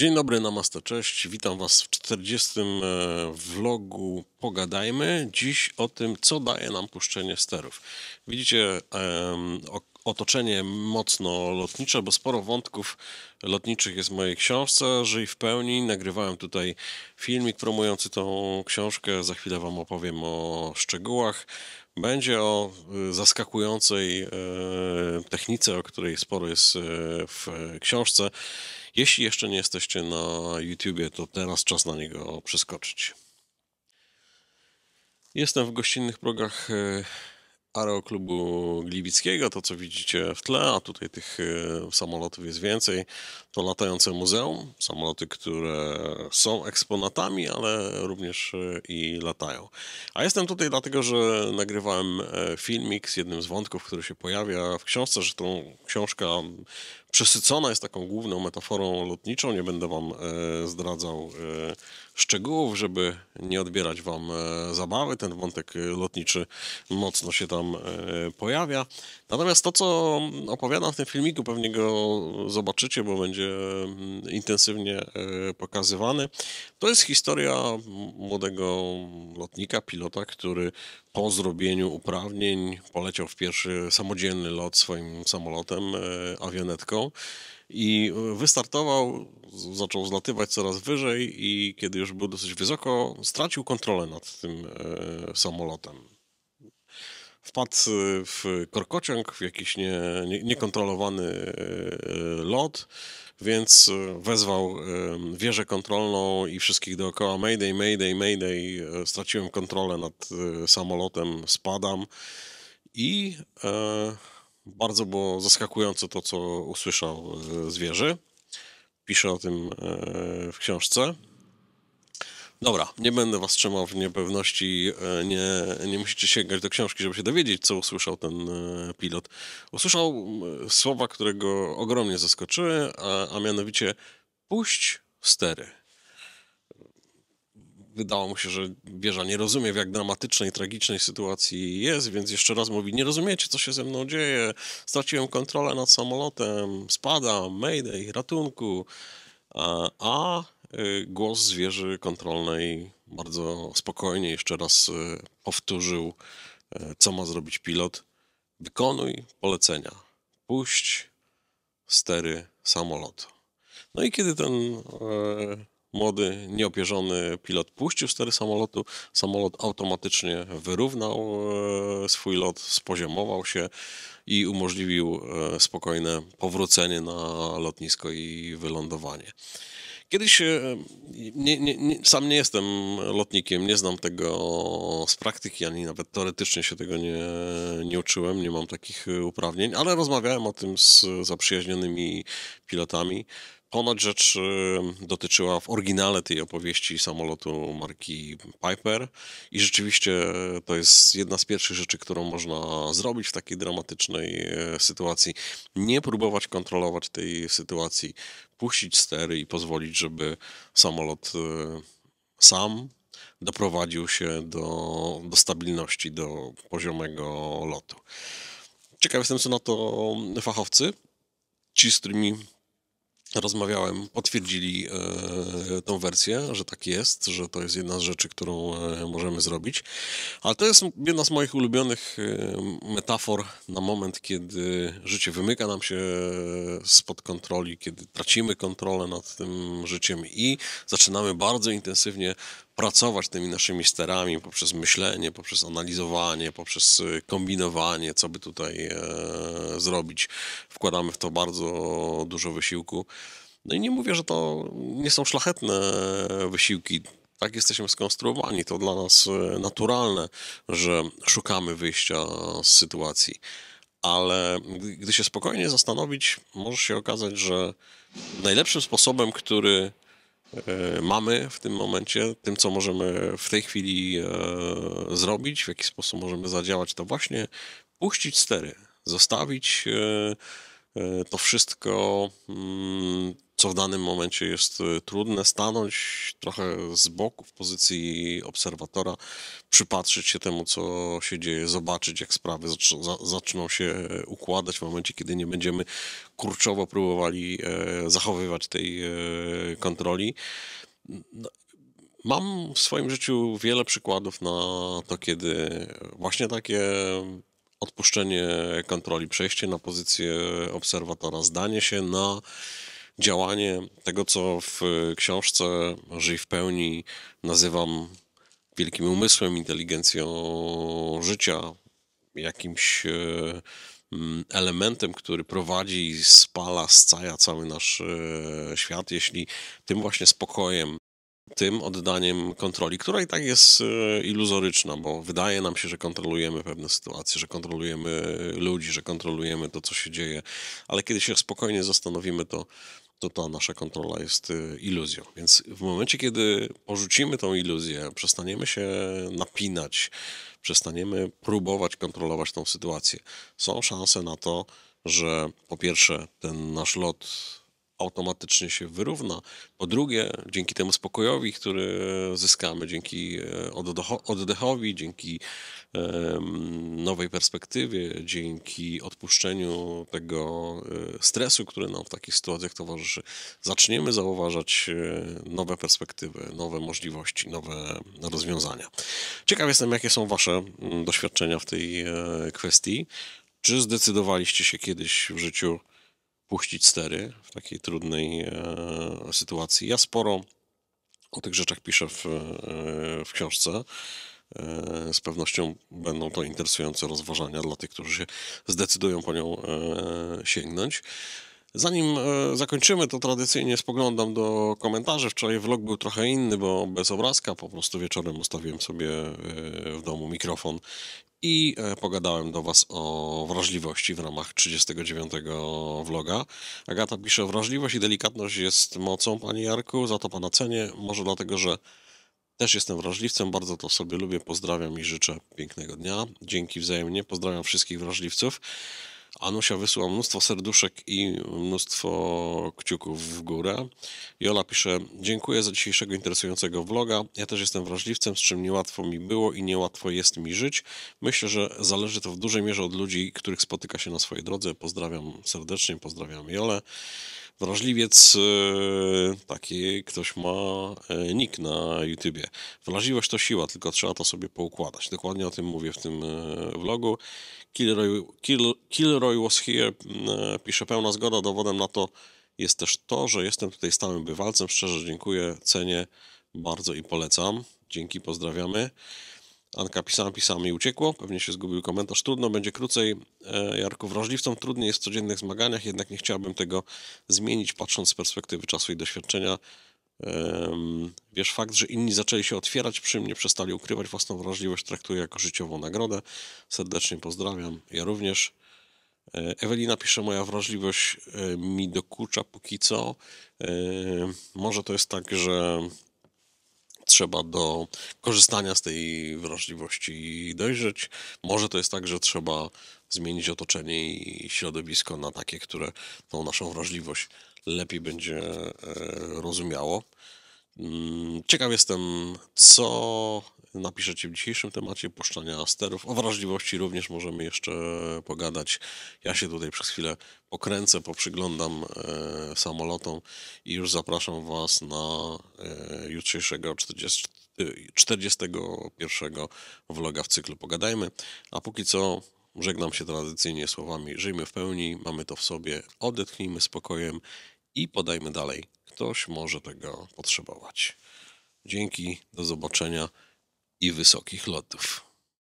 Dzień dobry, namaste, cześć. Witam Was w 40. E, vlogu Pogadajmy. Dziś o tym, co daje nam puszczenie sterów. Widzicie, otoczenie mocno lotnicze, bo sporo wątków lotniczych jest w mojej książce Żyj w pełni. Nagrywałem tutaj filmik promujący tą książkę. Za chwilę Wam opowiem o szczegółach. Będzie o y, zaskakującej y, technice, o której sporo jest y, w książce. Jeśli jeszcze nie jesteście na YouTubie, to teraz czas na niego przeskoczyć. Jestem w gościnnych progach klubu Gliwickiego, to co widzicie w tle, a tutaj tych e, samolotów jest więcej, to latające muzeum, samoloty, które są eksponatami, ale również e, i latają. A jestem tutaj dlatego, że nagrywałem e, filmik z jednym z wątków, który się pojawia w książce, że tą książka przesycona jest taką główną metaforą lotniczą. Nie będę wam e, zdradzał e, szczegółów, żeby nie odbierać wam e, zabawy. Ten wątek lotniczy mocno się tam pojawia. Natomiast to, co opowiadam w tym filmiku, pewnie go zobaczycie, bo będzie mm, intensywnie pokazywany. To jest historia młodego lotnika, pilota, który po zrobieniu uprawnień poleciał w pierwszy samodzielny lot swoim samolotem, e, awionetką i e, wystartował, zaczął zlatywać coraz wyżej i kiedy już był dosyć wysoko, stracił kontrolę nad tym e, samolotem. Wpadł w korkociąg, w jakiś nie, nie, niekontrolowany lot więc e, wezwał wieżę kontrolną i wszystkich dookoła Mayday, Mayday, Mayday, e, straciłem kontrolę nad e, samolotem, spadam i bardzo było zaskakujące to, co usłyszał z wieży. Piszę o tym w książce. Dobra, nie będę was trzymał w niepewności. E, nie, nie musicie sięgać do książki, żeby się dowiedzieć, co usłyszał ten e, pilot. Usłyszał e, słowa, które go ogromnie zaskoczyły, a, a mianowicie puść stery. Wydało mu się, że wieża nie rozumie, w jak dramatycznej, tragicznej sytuacji jest, więc jeszcze raz mówi: Nie rozumiecie, co się ze mną dzieje. Straciłem kontrolę nad samolotem, spadam, Mayday, ratunku. a, a Y, głos zwierzy kontrolnej bardzo spokojnie jeszcze raz y, powtórzył, y, co ma zrobić pilot. Wykonuj polecenia. Puść stery samolot. No i kiedy ten młody, nieopierzony pilot puścił stery samolotu, samolot automatycznie wyrównał swój lot, spoziomował się i umożliwił spokojne powrócenie na lotnisko i wylądowanie. Kiedyś e, nie, nie, nie, sam nie jestem lotnikiem, nie znam tego z praktyki, ani nawet teoretycznie się tego nie, nie uczyłem, nie mam takich e, uprawnień, ale rozmawiałem o tym z zaprzyjaźnionymi pilotami. Ponoć rzecz y, dotyczyła w oryginale tej opowieści samolotu marki Piper i rzeczywiście y, to jest jedna z pierwszych rzeczy, którą można zrobić w takiej dramatycznej y, sytuacji. Nie próbować kontrolować tej sytuacji, puścić stery i pozwolić, żeby samolot sam doprowadził się do, do stabilności, do poziomego lotu. Ciekaw jestem, co na to fachowcy, ci, z którymi rozmawiałem, potwierdzili e, tą wersję, że tak jest, że to jest jedna z rzeczy, którą e, możemy zrobić. Ale to jest jedna z moich ulubionych e, metafor na moment, kiedy życie wymyka nam się spod kontroli, kiedy tracimy kontrolę nad tym życiem i zaczynamy bardzo intensywnie pracować tymi naszymi sterami poprzez myślenie, poprzez analizowanie, poprzez y, kombinowanie, co by tutaj e, zrobić. Wkładamy w to bardzo dużo wysiłku. No i nie mówię, że to nie są szlachetne wysiłki. Tak jesteśmy skonstruowani, to dla nas e, naturalne, że szukamy wyjścia z sytuacji. Ale gdy się spokojnie zastanowić, może się okazać, że najlepszym sposobem, który E, mamy w tym momencie, tym co możemy w tej chwili e, zrobić, w jaki sposób możemy zadziałać, to właśnie puścić stery, zostawić e, to wszystko mm, co w danym momencie jest y, trudne, stanąć trochę z boku w pozycji obserwatora, przypatrzyć się temu, co się dzieje, zobaczyć, jak sprawy zaczną się e, układać w momencie, kiedy nie będziemy kurczowo próbowali e, zachowywać tej e, kontroli. No, mam w swoim życiu wiele przykładów na to, kiedy właśnie takie odpuszczenie kontroli, przejście na pozycję obserwatora, zdanie się na działanie tego, co w y, książce Żyj w pełni nazywam wielkim umysłem, inteligencją życia, jakimś y, mm, elementem, który prowadzi, spala, scaja cały nasz y, świat, jeśli tym właśnie spokojem, tym oddaniem kontroli, która i tak jest iluzoryczna, bo wydaje nam się, że kontrolujemy pewne sytuacje, że kontrolujemy ludzi, że kontrolujemy to, co się dzieje, ale kiedy się spokojnie zastanowimy, to to ta nasza kontrola jest y, iluzją. Więc w momencie, kiedy porzucimy tą iluzję, przestaniemy się napinać, przestaniemy próbować kontrolować tą sytuację, są szanse na to, że po pierwsze ten nasz lot automatycznie się wyrówna. Po drugie, dzięki temu spokojowi, który zyskamy, dzięki e, oddechowi, dzięki nowej perspektywie, dzięki odpuszczeniu tego e, stresu, który nam w takich sytuacjach towarzyszy, zaczniemy zauważać e, nowe perspektywy, nowe możliwości, nowe rozwiązania. Ciekaw jestem, jakie są Wasze doświadczenia w tej kwestii. Czy zdecydowaliście się kiedyś w życiu puścić stery w takiej trudnej e, sytuacji. Ja sporo o tych rzeczach piszę w, e, w książce. E, z pewnością będą to interesujące rozważania dla tych, którzy się zdecydują po nią sięgnąć. Zanim zakończymy, to tradycyjnie spoglądam do komentarzy. Wczoraj vlog był trochę inny, bo bez obrazka. Po prostu wieczorem ustawiłem sobie w domu mikrofon i e, pogadałem do Was o wrażliwości w ramach 39 vloga. Agata pisze, wrażliwość i delikatność jest mocą, panie Jarku, za to Pana cenię, może dlatego, że też jestem wrażliwcem, bardzo to sobie lubię, pozdrawiam i życzę pięknego dnia. Dzięki wzajemnie, pozdrawiam wszystkich wrażliwców. Anusia wysyła mnóstwo serduszek i mnóstwo kciuków w górę. Jola pisze, dziękuję za dzisiejszego interesującego vloga. Ja też jestem wrażliwcem, z czym niełatwo mi było i niełatwo jest mi żyć. Myślę, że zależy to w dużej mierze od ludzi, których spotyka się na swojej drodze. Pozdrawiam serdecznie, pozdrawiam Jolę. Wrażliwiec, e, taki ktoś ma e, nick na YouTubie. Wrażliwość to siła, tylko trzeba to sobie poukładać. Dokładnie o tym mówię w tym e, vlogu. Kilroy, Kil, Kilroy was here mm, pisze pełna zgoda. Dowodem na to jest też to, że jestem tutaj stałym bywalcem. Szczerze dziękuję, cenię bardzo i polecam. Dzięki, pozdrawiamy. Anka pisała, pisała mi uciekło, pewnie się zgubił komentarz. Trudno będzie krócej, e, Jarku, wrażliwcom trudniej jest w codziennych zmaganiach, jednak nie chciałbym tego zmienić, patrząc z perspektywy czasu i doświadczenia. Wiesz, fakt, że inni zaczęli się otwierać przy mnie, przestali ukrywać własną wrażliwość, traktuję jako życiową nagrodę. Serdecznie pozdrawiam. Ja również. E, Ewelina pisze, moja wrażliwość e, mi dokucza póki co. E, może to jest tak, że trzeba do korzystania z tej wrażliwości dojrzeć. Może to jest tak, że trzeba zmienić otoczenie i środowisko na takie, które tą naszą wrażliwość lepiej będzie e, rozumiało. Mm, ciekaw jestem, co napiszecie w dzisiejszym temacie puszczania sterów. O wrażliwości również możemy jeszcze pogadać. Ja się tutaj przez chwilę pokręcę, poprzyglądam e, samolotom i już zapraszam Was na e, jutrzejszego 41 vloga w cyklu Pogadajmy. A póki co żegnam się tradycyjnie słowami żyjmy w pełni, mamy to w sobie, odetchnijmy spokojem i podajmy dalej. Ktoś może tego potrzebować. Dzięki, do zobaczenia i wysokich lotów.